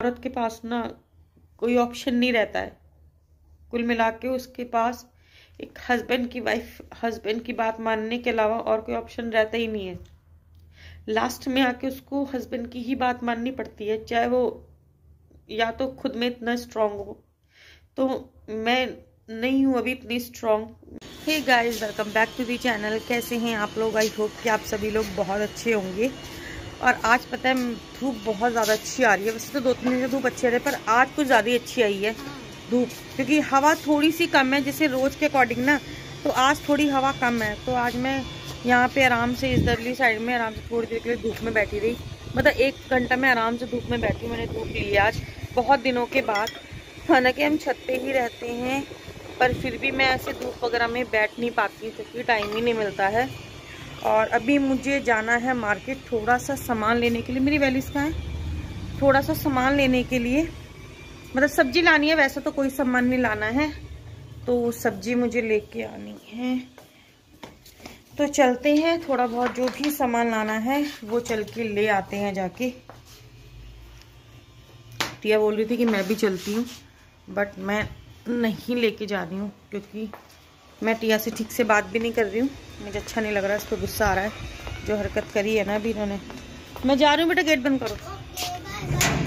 औरत के पास ना कोई ऑप्शन नहीं रहता है कुल मिला के उसके पास एक हस्बैंड की वाइफ हस्बैंड की बात मानने के अलावा और कोई ऑप्शन रहता ही नहीं है लास्ट में आके उसको हस्बैंड की ही बात माननी पड़ती है चाहे वो या तो खुद में इतना स्ट्रांग हो तो मैं नहीं हूँ अभी इतनी strong hey guys welcome back to the channel कैसे हैं आप लोग आई होप कि आप सभी लोग बहुत अच्छे होंगे और आज पता है धूप बहुत ज़्यादा अच्छी आ रही है वैसे तो दो तीन दिन से धूप अच्छी आ रही है पर आज कुछ ज़्यादा ही अच्छी आई है धूप क्योंकि हवा थोड़ी सी कम है जैसे रोज़ के अकॉर्डिंग ना तो आज थोड़ी हवा कम है तो आज मैं यहाँ पे आराम से इस दरली साइड में आराम से थोड़ी देर के लिए धूप में बैठी रही मतलब एक घंटा मैं आराम से धूप में बैठी मैंने धूप ली आज बहुत दिनों के बाद हालांकि हम छत पर ही रहते हैं पर फिर भी मैं ऐसे धूप वगैरह में बैठ नहीं पाती क्योंकि टाइम ही नहीं मिलता है और अभी मुझे जाना है मार्केट थोड़ा सा सामान लेने के लिए मेरी वैल्यूज कहाँ है थोड़ा सा सामान लेने के लिए मतलब सब्जी लानी है वैसे तो कोई सामान नहीं लाना है तो सब्जी मुझे लेके आनी है तो चलते हैं थोड़ा बहुत जो भी सामान लाना है वो चल के ले आते हैं जाके टिया बोल रही थी कि मैं भी चलती हूँ बट मैं नहीं लेके जा रही हूँ क्योंकि मैं टिया से ठीक से बात भी नहीं कर रही हूँ मुझे अच्छा नहीं लग रहा इस पर गुस्सा आ रहा है जो हरकत करी है ना अभी इन्होंने मैं जा रही हूँ बेटा गेट बंद करो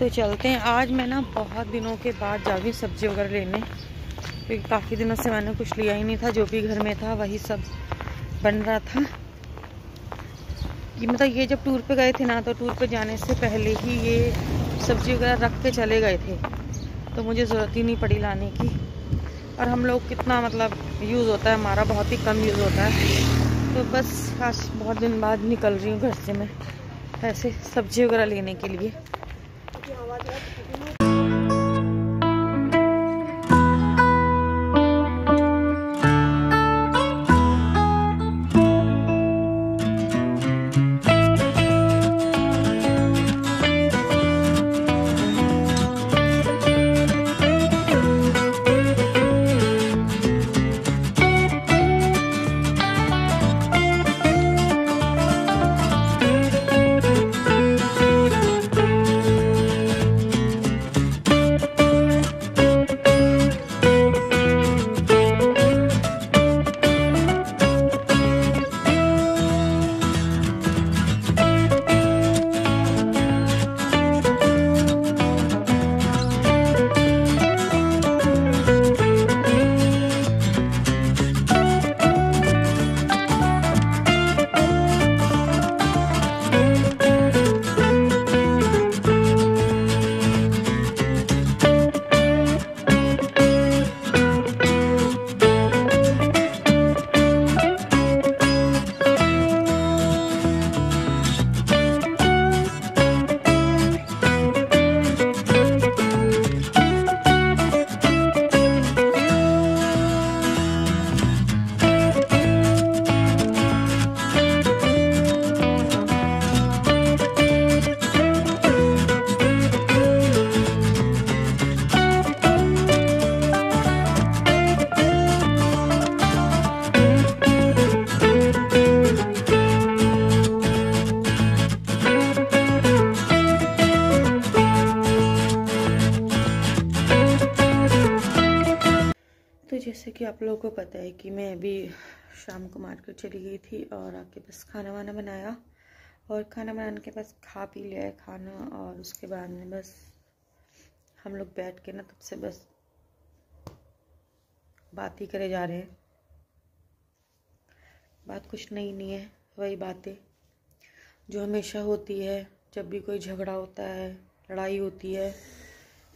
तो चलते हैं आज मैं ना बहुत दिनों के बाद जा रही सब्जी वगैरह लेने क्योंकि काफ़ी दिनों से मैंने कुछ लिया ही नहीं था जो भी घर में था वही सब बन रहा था ये मतलब ये जब टूर पे गए थे ना तो टूर पे जाने से पहले ही ये सब्जी वगैरह रख के चले गए थे तो मुझे ज़रूरत ही नहीं पड़ी लाने की और हम लोग कितना मतलब यूज़ होता है हमारा बहुत ही कम यूज़ होता है तो बस आज बहुत दिन बाद निकल रही हूँ घर से मैं ऐसे सब्जी वगैरह लेने के लिए की आवाज़ है आप लोगों को पता है कि मैं अभी शाम को मार्केट चली गई थी और आके बस खाना वाना बनाया और खाना बनाने के बाद खा पी लिया है खाना और उसके बाद में बस हम लोग बैठ के ना तब से बस बात ही करे जा रहे हैं बात कुछ नई नहीं, नहीं है वही बातें जो हमेशा होती है जब भी कोई झगड़ा होता है लड़ाई होती है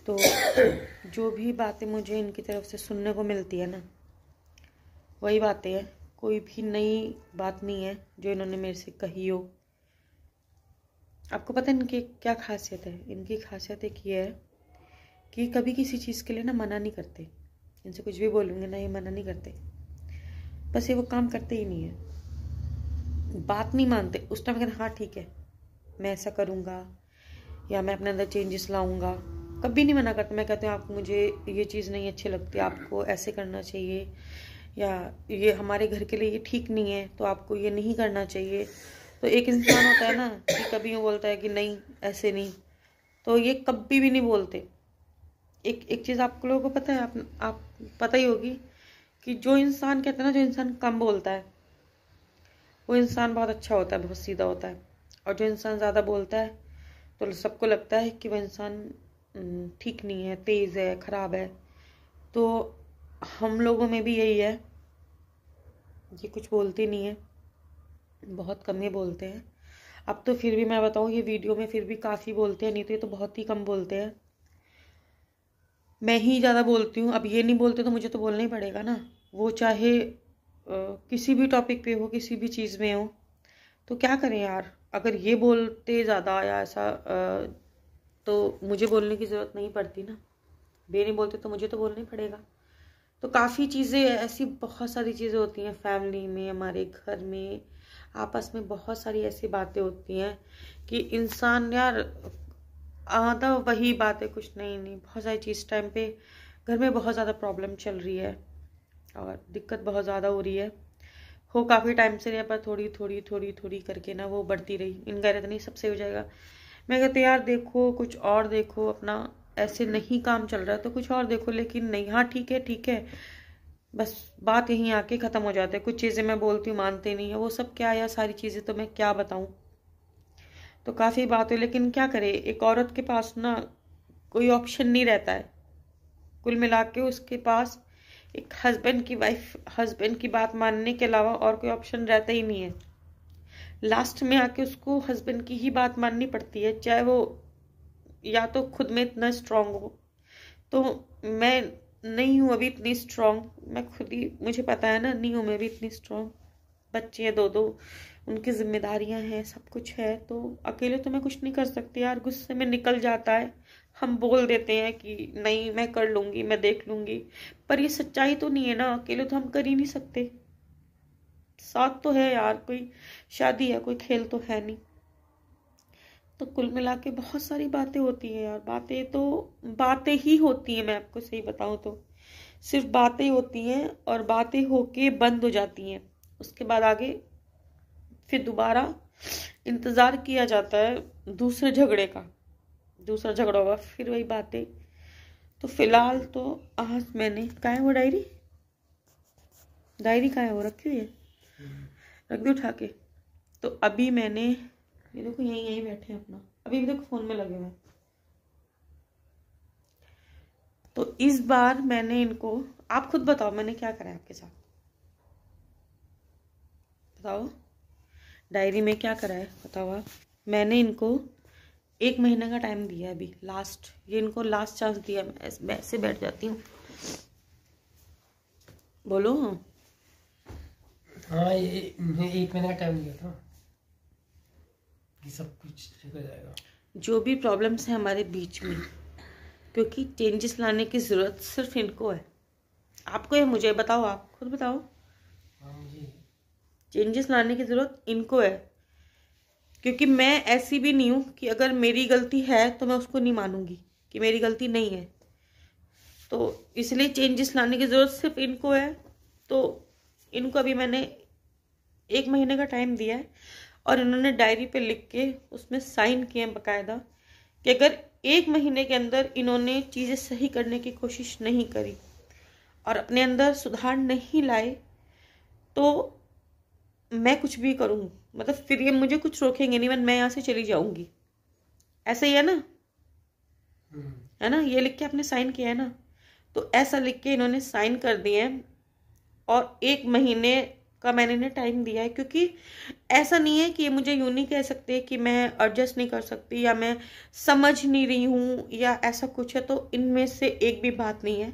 तो जो भी बातें मुझे इनकी तरफ से सुनने को मिलती है ना वही बातें हैं कोई भी नई बात नहीं है जो इन्होंने मेरे से कही हो आपको पता है इनकी क्या खासियत है इनकी खासियत एक ये है कि कभी किसी चीज़ के लिए ना मना नहीं करते इनसे कुछ भी बोलूँगी ना ये मना नहीं करते बस ये वो काम करते ही नहीं है बात नहीं मानते उस टाइम कहते हाँ ठीक है मैं ऐसा करूँगा या मैं अपने अंदर चेंजेस लाऊंगा कभी नहीं मना करते मैं कहती हूँ आप मुझे ये चीज़ नहीं अच्छी लगती आपको ऐसे करना चाहिए या ये हमारे घर के लिए ये ठीक नहीं है तो आपको ये नहीं करना चाहिए तो एक इंसान होता है ना कि कभी यूँ बोलता है कि नहीं ऐसे नहीं तो ये कभी भी नहीं बोलते एक एक चीज़ आप लोगों को पता है आप आप पता ही होगी कि जो इंसान कहते हैं ना जो इंसान कम बोलता है वो इंसान बहुत अच्छा होता है बहुत सीधा होता है और जो इंसान ज़्यादा बोलता है तो सबको लगता है कि वह इंसान हम्म, ठीक नहीं है तेज़ है ख़राब है तो हम लोगों में भी यही है ये कुछ बोलते नहीं है बहुत कम ही बोलते हैं अब तो फिर भी मैं बताऊँ ये वीडियो में फिर भी काफ़ी बोलते हैं नहीं तो ये तो बहुत ही कम बोलते हैं मैं ही ज़्यादा बोलती हूँ अब ये नहीं बोलते तो मुझे तो बोलना ही पड़ेगा ना वो चाहे आ, किसी भी टॉपिक पे हो किसी भी चीज़ में हो तो क्या करें यार अगर ये बोलते ज़्यादा या ऐसा आ, तो मुझे बोलने की ज़रूरत नहीं पड़ती ना बे नहीं बोलते तो मुझे तो बोलना ही पड़ेगा तो काफ़ी चीज़ें ऐसी बहुत सारी चीज़ें होती हैं फैमिली में हमारे घर में आपस में बहुत सारी ऐसी बातें होती हैं कि इंसान यार आधा तो वही बात है कुछ नहीं नहीं बहुत सारी चीज़ टाइम पे घर में बहुत ज़्यादा प्रॉब्लम चल रही है और दिक्कत बहुत ज़्यादा हो रही है हो काफ़ी टाइम से रहा पर थोड़ी थोड़ी थोड़ी थोड़ी करके ना वो बढ़ती रही इनका रहता नहीं सबसे हो जाएगा मैं कहते यार देखो कुछ और देखो अपना ऐसे नहीं काम चल रहा है तो कुछ और देखो लेकिन नहीं हाँ ठीक है ठीक है बस बात यहीं आके ख़त्म हो जाती है कुछ चीज़ें मैं बोलती हूँ मानते नहीं है वो सब क्या या सारी चीज़ें तो मैं क्या बताऊँ तो काफ़ी बात हो लेकिन क्या करे एक औरत के पास ना कोई ऑप्शन नहीं रहता है कुल मिला के उसके पास एक हस्बैंड की वाइफ हस्बैंड की बात मानने के अलावा और कोई ऑप्शन रहता ही नहीं है लास्ट में आके उसको हस्बैंड की ही बात माननी पड़ती है चाहे वो या तो खुद में इतना स्ट्रांग हो तो मैं नहीं हूँ अभी इतनी स्ट्रांग मैं खुद ही मुझे पता है ना नहीं हूँ मैं भी इतनी स्ट्रांग बच्चे हैं दो दो उनकी जिम्मेदारियां हैं सब कुछ है तो अकेले तो मैं कुछ नहीं कर सकती यार गुस्से में निकल जाता है हम बोल देते हैं कि नहीं मैं कर लूँगी मैं देख लूँगी पर ये सच्चाई तो नहीं है ना अकेले तो हम कर ही नहीं सकते साथ तो है यार कोई शादी है कोई खेल तो है नहीं तो कुल मिला के बहुत सारी बातें होती हैं यार बातें तो बातें ही होती हैं मैं आपको सही बताऊँ तो सिर्फ बातें होती हैं और बातें होके बंद हो जाती हैं उसके बाद आगे फिर दोबारा इंतज़ार किया जाता है दूसरे झगड़े का दूसरा झगड़ा होगा फिर वही बातें तो फिलहाल तो आज मैंने कहा वो डायरी डायरी कहाँ है वो रखी हुई है रख दी उठा के तो अभी मैंने ये देखो यहीं यहीं बैठे हैं अपना अभी भी देखो फोन में लगे हुए तो इस बार मैंने इनको आप खुद बताओ मैंने क्या करा है आपके साथ बताओ डायरी में क्या करा है बताओ आप मैंने इनको एक महीने का टाइम दिया अभी लास्ट ये इनको लास्ट चांस दिया मैं ऐसे बैठ जाती हूँ बोलो हाँ ये एक महीने का टाइम दिया था कि सब कुछ ठीक हो जाएगा जो भी प्रॉब्लम्स हैं हमारे बीच में क्योंकि चेंजेस लाने की ज़रूरत सिर्फ इनको है आपको है मुझे बताओ आप खुद बताओ चेंजेस हाँ, लाने की ज़रूरत इनको है क्योंकि मैं ऐसी भी नहीं हूँ कि अगर मेरी गलती है तो मैं उसको नहीं मानूंगी कि मेरी गलती नहीं है तो इसलिए चेंजेस लाने की ज़रूरत सिर्फ इनको है तो इनको अभी मैंने एक महीने का टाइम दिया है और इन्होंने डायरी पे लिख के उसमें साइन किए हैं बकायदा कि अगर एक महीने के अंदर इन्होंने चीज़ें सही करने की कोशिश नहीं करी और अपने अंदर सुधार नहीं लाए तो मैं कुछ भी करूँ मतलब फिर ये मुझे कुछ रोकेंगे नहीं मैं यहाँ से चली जाऊँगी ऐसा ही है ना है ना ये लिख के आपने साइन किया है ना तो ऐसा लिख के इन्होंने साइन कर दिए और एक महीने का मैंने इन्हें टाइम दिया है क्योंकि ऐसा नहीं है कि ये मुझे यूँ नहीं कह सकते कि मैं एडजस्ट नहीं कर सकती या मैं समझ नहीं रही हूँ या ऐसा कुछ है तो इनमें से एक भी बात नहीं है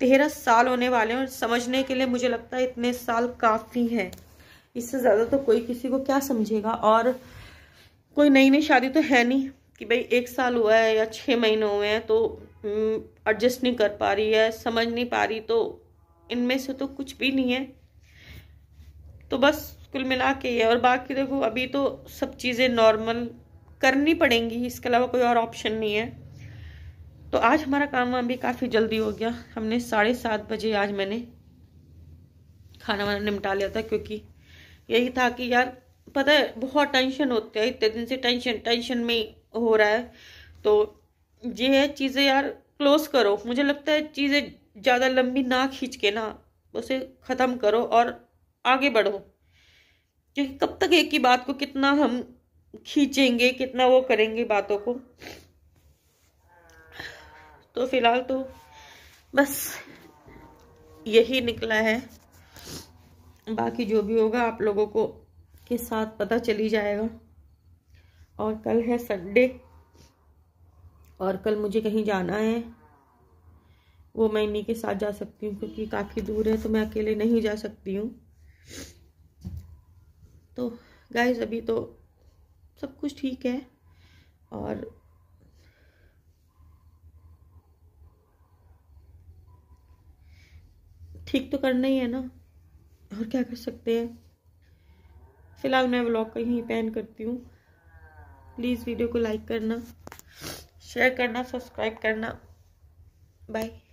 तेरह साल होने वाले हैं और समझने के लिए मुझे लगता है इतने साल काफ़ी हैं इससे ज़्यादा तो कोई किसी को क्या समझेगा और कोई नई नई शादी तो है नहीं कि भाई एक साल हुआ है या छः महीने हुए हैं तो एडजस्ट हम्म, नहीं कर पा रही है समझ नहीं पा रही तो इनमें से तो कुछ भी नहीं है तो बस कुल मिला के ये और बाकी देखो अभी तो सब चीज़ें नॉर्मल करनी पड़ेंगी इसके अलावा कोई और ऑप्शन नहीं है तो आज हमारा काम अभी काफ़ी जल्दी हो गया हमने साढ़े सात बजे आज मैंने खाना वाना निपटा लिया था क्योंकि यही था कि यार पता है बहुत टेंशन होते है इतने दिन से टेंशन टेंशन में हो रहा है तो ये है चीज़ें यार क्लोज करो मुझे लगता है चीज़ें ज़्यादा लंबी ना खींच के ना उसे ख़त्म करो और आगे बढ़ो क्योंकि कब तक एक ही बात को कितना हम खींचेंगे कितना वो करेंगे बातों को तो फिलहाल तो बस यही निकला है बाकी जो भी होगा आप लोगों को के साथ पता चली जाएगा और कल है संडे और कल मुझे कहीं जाना है वो मैं इन्हीं के साथ जा सकती हूँ क्योंकि काफ़ी दूर है तो मैं अकेले नहीं जा सकती हूँ तो गाइस अभी तो सब कुछ ठीक है और ठीक तो करना ही है ना और क्या कर सकते हैं फिलहाल मैं व्लॉग का यहीं पैन करती हूँ प्लीज़ वीडियो को लाइक करना शेयर करना सब्सक्राइब करना बाय